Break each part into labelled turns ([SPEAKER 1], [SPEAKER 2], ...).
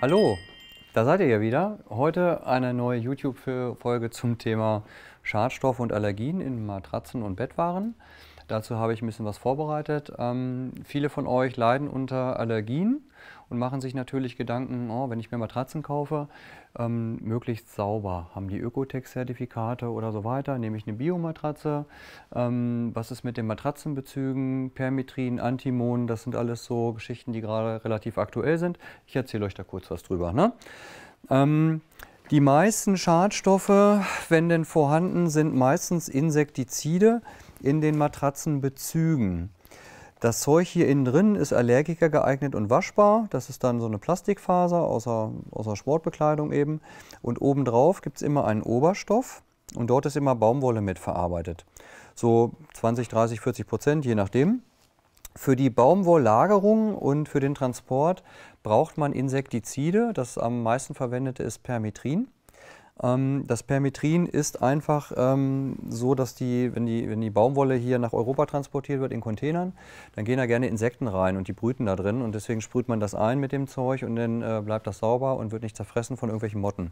[SPEAKER 1] Hallo, da seid ihr ja wieder. Heute eine neue YouTube-Folge zum Thema Schadstoff und Allergien in Matratzen und Bettwaren. Dazu habe ich ein bisschen was vorbereitet. Ähm, viele von euch leiden unter Allergien und machen sich natürlich Gedanken, oh, wenn ich mir Matratzen kaufe, ähm, möglichst sauber. Haben die Ökotex-Zertifikate oder so weiter? Nehme ich eine Biomatratze? Ähm, was ist mit den Matratzenbezügen? Permitrin, Antimon, das sind alles so Geschichten, die gerade relativ aktuell sind. Ich erzähle euch da kurz was drüber. Ne? Ähm, die meisten Schadstoffe, wenn denn vorhanden, sind meistens Insektizide in den Matratzenbezügen. Das Zeug hier innen drin ist Allergiker geeignet und waschbar. Das ist dann so eine Plastikfaser außer, außer Sportbekleidung eben. Und obendrauf gibt es immer einen Oberstoff und dort ist immer Baumwolle mitverarbeitet. So 20, 30, 40 Prozent, je nachdem. Für die Baumwolllagerung und für den Transport braucht man Insektizide. Das am meisten verwendete ist Permethrin. Ähm, das Permethrin ist einfach ähm, so, dass die wenn, die, wenn die Baumwolle hier nach Europa transportiert wird in Containern, dann gehen da gerne Insekten rein und die brüten da drin und deswegen sprüht man das ein mit dem Zeug und dann äh, bleibt das sauber und wird nicht zerfressen von irgendwelchen Motten.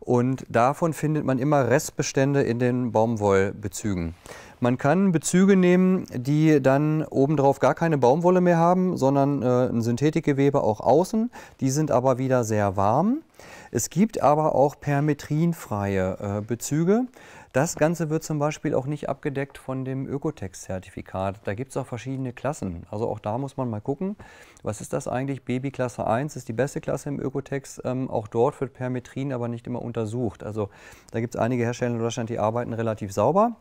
[SPEAKER 1] Und davon findet man immer Restbestände in den Baumwollbezügen. Man kann Bezüge nehmen, die dann obendrauf gar keine Baumwolle mehr haben, sondern äh, ein Synthetikgewebe auch außen. Die sind aber wieder sehr warm. Es gibt aber auch permetrinfreie äh, Bezüge. Das Ganze wird zum Beispiel auch nicht abgedeckt von dem Ökotex-Zertifikat. Da gibt es auch verschiedene Klassen. Also auch da muss man mal gucken, was ist das eigentlich? Babyklasse 1 ist die beste Klasse im Ökotex. Ähm, auch dort wird Permetrin aber nicht immer untersucht. Also da gibt es einige Hersteller in Deutschland, die arbeiten relativ sauber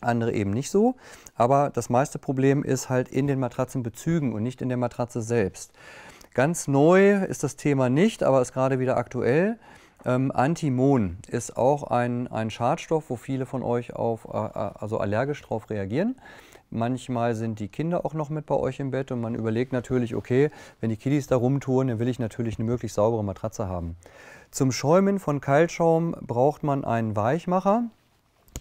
[SPEAKER 1] andere eben nicht so. Aber das meiste Problem ist halt in den Matratzenbezügen und nicht in der Matratze selbst. Ganz neu ist das Thema nicht, aber ist gerade wieder aktuell. Ähm, Antimon ist auch ein, ein Schadstoff, wo viele von euch auf, äh, äh, also allergisch drauf reagieren. Manchmal sind die Kinder auch noch mit bei euch im Bett und man überlegt natürlich, okay, wenn die Kiddies da rumtouren, dann will ich natürlich eine möglichst saubere Matratze haben. Zum Schäumen von Keilschaum braucht man einen Weichmacher.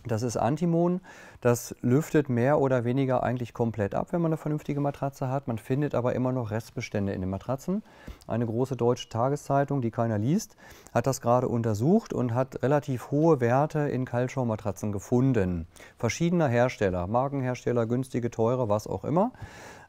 [SPEAKER 1] Das ist Antimon. Das lüftet mehr oder weniger eigentlich komplett ab, wenn man eine vernünftige Matratze hat. Man findet aber immer noch Restbestände in den Matratzen. Eine große deutsche Tageszeitung, die keiner liest, hat das gerade untersucht und hat relativ hohe Werte in Kaltschaummatratzen gefunden. Verschiedener Hersteller, Markenhersteller, günstige, teure, was auch immer.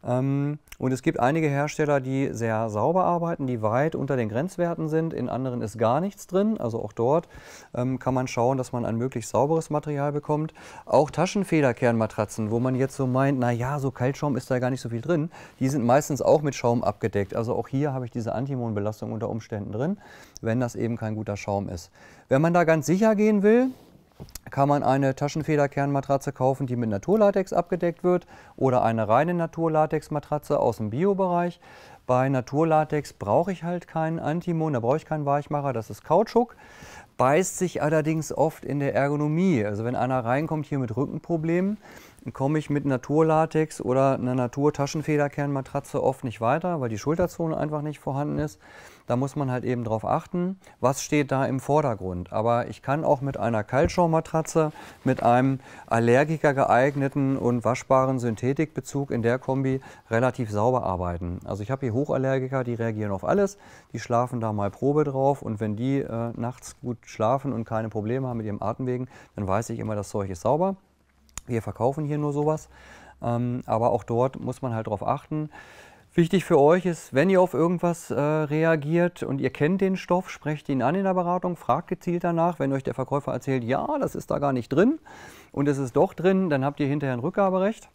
[SPEAKER 1] Ähm, und es gibt einige Hersteller, die sehr sauber arbeiten, die weit unter den Grenzwerten sind. In anderen ist gar nichts drin. Also auch dort ähm, kann man schauen, dass man ein möglichst sauberes Material bekommt. Auch Taschenfederkernmatratzen, wo man jetzt so meint, naja, so Kaltschaum ist da gar nicht so viel drin, die sind meistens auch mit Schaum abgedeckt. Also auch hier habe ich diese Antimonbelastung unter Umständen drin, wenn das eben kein guter Schaum ist. Wenn man da ganz sicher gehen will, kann man eine Taschenfederkernmatratze kaufen, die mit Naturlatex abgedeckt wird oder eine reine Naturlatexmatratze aus dem Biobereich. Bei Naturlatex brauche ich halt keinen Antimon, da brauche ich keinen Weichmacher, das ist Kautschuk. Beißt sich allerdings oft in der Ergonomie. Also wenn einer reinkommt hier mit Rückenproblemen, komme ich mit Naturlatex oder einer Natur-Taschenfederkernmatratze oft nicht weiter, weil die Schulterzone einfach nicht vorhanden ist. Da muss man halt eben darauf achten, was steht da im Vordergrund. Aber ich kann auch mit einer Kaltschaummatratze, mit einem Allergiker geeigneten und waschbaren Synthetikbezug in der Kombi relativ sauber arbeiten. Also ich habe hier Hochallergiker, die reagieren auf alles, die schlafen da mal Probe drauf und wenn die äh, nachts gut schlafen und keine Probleme haben mit ihrem Atemwegen, dann weiß ich immer, das Zeug ist sauber. Wir verkaufen hier nur sowas, ähm, aber auch dort muss man halt darauf achten Wichtig für euch ist, wenn ihr auf irgendwas äh, reagiert und ihr kennt den Stoff, sprecht ihn an in der Beratung, fragt gezielt danach. Wenn euch der Verkäufer erzählt, ja, das ist da gar nicht drin und es ist doch drin, dann habt ihr hinterher ein Rückgaberecht.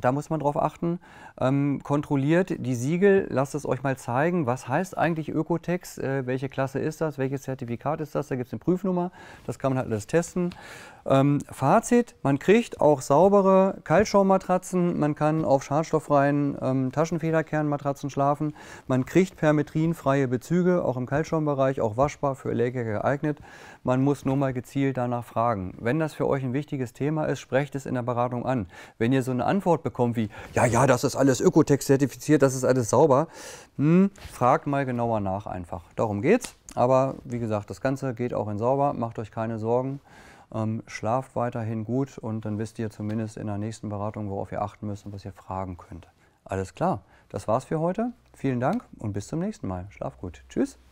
[SPEAKER 1] Da muss man drauf achten. Ähm, kontrolliert die Siegel, lasst es euch mal zeigen, was heißt eigentlich Ökotex, äh, welche Klasse ist das, welches Zertifikat ist das, da gibt es eine Prüfnummer, das kann man halt alles testen. Ähm, Fazit, man kriegt auch saubere Kaltschaummatratzen, man kann auf schadstofffreien ähm, Taschenfederkernmatratzen schlafen, man kriegt permetrinfreie Bezüge, auch im Kaltschaumbereich, auch waschbar für Allergiker geeignet. Man muss nur mal gezielt danach fragen. Wenn das für euch ein wichtiges Thema ist, sprecht es in der Beratung an. Wenn ihr so eine Antwort bekommen wie, ja, ja, das ist alles Ökotex zertifiziert, das ist alles sauber. Hm, fragt mal genauer nach einfach. Darum geht's. Aber wie gesagt, das Ganze geht auch in sauber, macht euch keine Sorgen. Ähm, schlaft weiterhin gut und dann wisst ihr zumindest in der nächsten Beratung, worauf ihr achten müsst und was ihr fragen könnt. Alles klar, das war's für heute. Vielen Dank und bis zum nächsten Mal. Schlaf gut. Tschüss.